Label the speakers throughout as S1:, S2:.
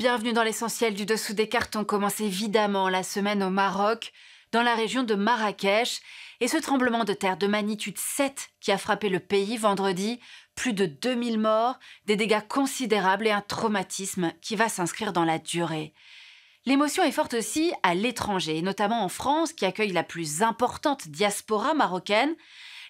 S1: Bienvenue dans l'essentiel du dessous des cartons. On commence évidemment la semaine au Maroc, dans la région de Marrakech, et ce tremblement de terre de magnitude 7 qui a frappé le pays vendredi, plus de 2000 morts, des dégâts considérables et un traumatisme qui va s'inscrire dans la durée. L'émotion est forte aussi à l'étranger, notamment en France, qui accueille la plus importante diaspora marocaine.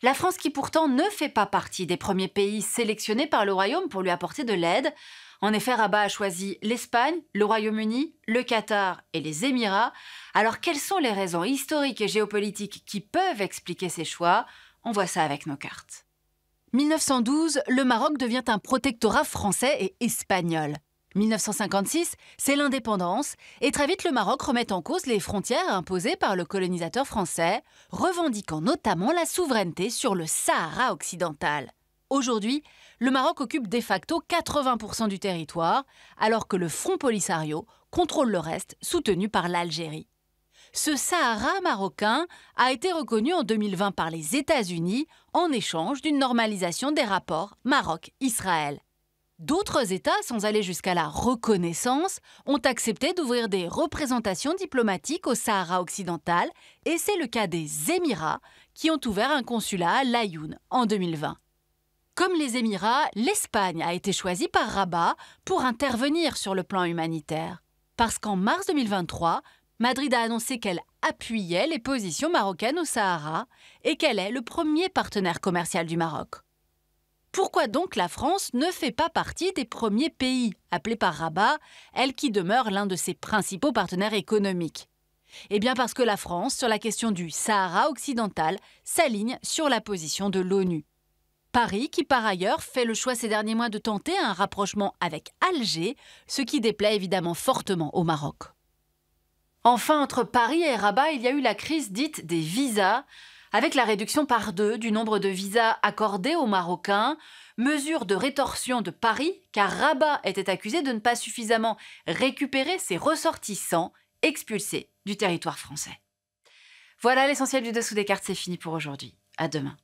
S1: La France qui pourtant ne fait pas partie des premiers pays sélectionnés par le Royaume pour lui apporter de l'aide. En effet, Rabat a choisi l'Espagne, le Royaume-Uni, le Qatar et les Émirats. Alors quelles sont les raisons historiques et géopolitiques qui peuvent expliquer ces choix On voit ça avec nos cartes. 1912, le Maroc devient un protectorat français et espagnol. 1956, c'est l'indépendance, et très vite le Maroc remet en cause les frontières imposées par le colonisateur français, revendiquant notamment la souveraineté sur le Sahara occidental. Aujourd'hui, le Maroc occupe de facto 80% du territoire, alors que le Front Polisario contrôle le reste, soutenu par l'Algérie. Ce Sahara marocain a été reconnu en 2020 par les États-Unis en échange d'une normalisation des rapports Maroc-Israël. D'autres États, sans aller jusqu'à la reconnaissance, ont accepté d'ouvrir des représentations diplomatiques au Sahara occidental, et c'est le cas des Émirats, qui ont ouvert un consulat à Layoun en 2020. Comme les Émirats, l'Espagne a été choisie par Rabat pour intervenir sur le plan humanitaire. Parce qu'en mars 2023, Madrid a annoncé qu'elle appuyait les positions marocaines au Sahara et qu'elle est le premier partenaire commercial du Maroc. Pourquoi donc la France ne fait pas partie des premiers pays appelés par Rabat, elle qui demeure l'un de ses principaux partenaires économiques Eh bien parce que la France, sur la question du Sahara occidental, s'aligne sur la position de l'ONU. Paris, qui par ailleurs fait le choix ces derniers mois de tenter un rapprochement avec Alger, ce qui déplaît évidemment fortement au Maroc. Enfin, entre Paris et Rabat, il y a eu la crise dite des visas, avec la réduction par deux du nombre de visas accordés aux Marocains, mesure de rétorsion de Paris, car Rabat était accusé de ne pas suffisamment récupérer ses ressortissants expulsés du territoire français. Voilà l'essentiel du dessous des cartes, c'est fini pour aujourd'hui. À demain.